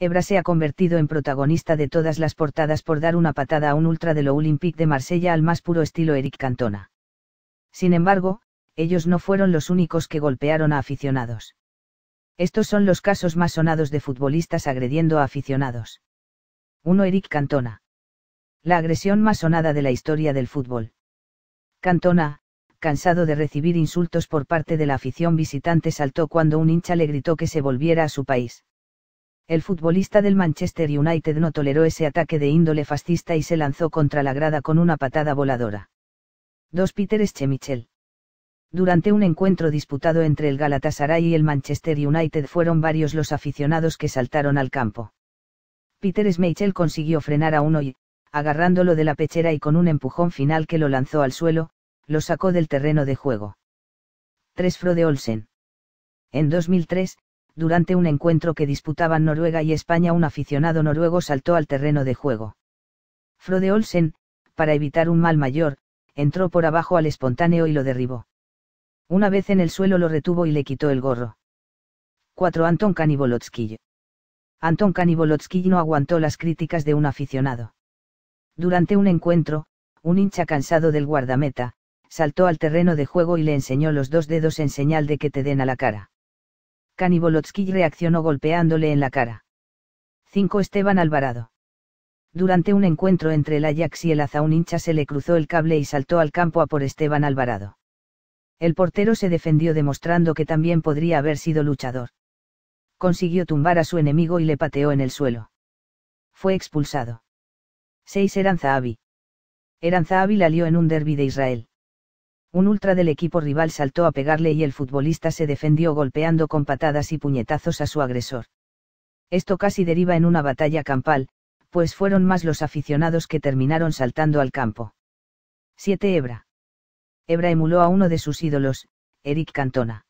Ebra se ha convertido en protagonista de todas las portadas por dar una patada a un ultra de lo Olympique de Marsella al más puro estilo Eric Cantona. Sin embargo, ellos no fueron los únicos que golpearon a aficionados. Estos son los casos más sonados de futbolistas agrediendo a aficionados. 1. Eric Cantona. La agresión más sonada de la historia del fútbol. Cantona, cansado de recibir insultos por parte de la afición visitante, saltó cuando un hincha le gritó que se volviera a su país. El futbolista del Manchester United no toleró ese ataque de índole fascista y se lanzó contra la grada con una patada voladora. 2. Peter Schemichel. Durante un encuentro disputado entre el Galatasaray y el Manchester United fueron varios los aficionados que saltaron al campo. Peter Schmeichel consiguió frenar a uno y, agarrándolo de la pechera y con un empujón final que lo lanzó al suelo, lo sacó del terreno de juego. 3. Frode Olsen. En 2003, durante un encuentro que disputaban Noruega y España un aficionado noruego saltó al terreno de juego. Frode Olsen, para evitar un mal mayor, entró por abajo al espontáneo y lo derribó. Una vez en el suelo lo retuvo y le quitó el gorro. 4. Anton Kanibolotsky. Anton Kanibolotsky no aguantó las críticas de un aficionado. Durante un encuentro, un hincha cansado del guardameta, saltó al terreno de juego y le enseñó los dos dedos en señal de que te den a la cara. Kanibolotsky reaccionó golpeándole en la cara. 5. Esteban Alvarado. Durante un encuentro entre el Ajax y el un hincha se le cruzó el cable y saltó al campo a por Esteban Alvarado. El portero se defendió demostrando que también podría haber sido luchador. Consiguió tumbar a su enemigo y le pateó en el suelo. Fue expulsado. 6. Eran Zahavi. Eran Zahavi la lió en un derby de Israel. Un ultra del equipo rival saltó a pegarle y el futbolista se defendió golpeando con patadas y puñetazos a su agresor. Esto casi deriva en una batalla campal, pues fueron más los aficionados que terminaron saltando al campo. 7. Ebra. Ebra emuló a uno de sus ídolos, Eric Cantona.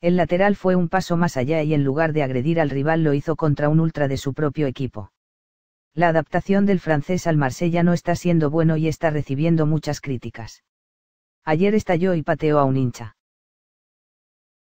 El lateral fue un paso más allá y en lugar de agredir al rival lo hizo contra un ultra de su propio equipo. La adaptación del francés al marsella no está siendo bueno y está recibiendo muchas críticas. Ayer estalló y pateó a un hincha.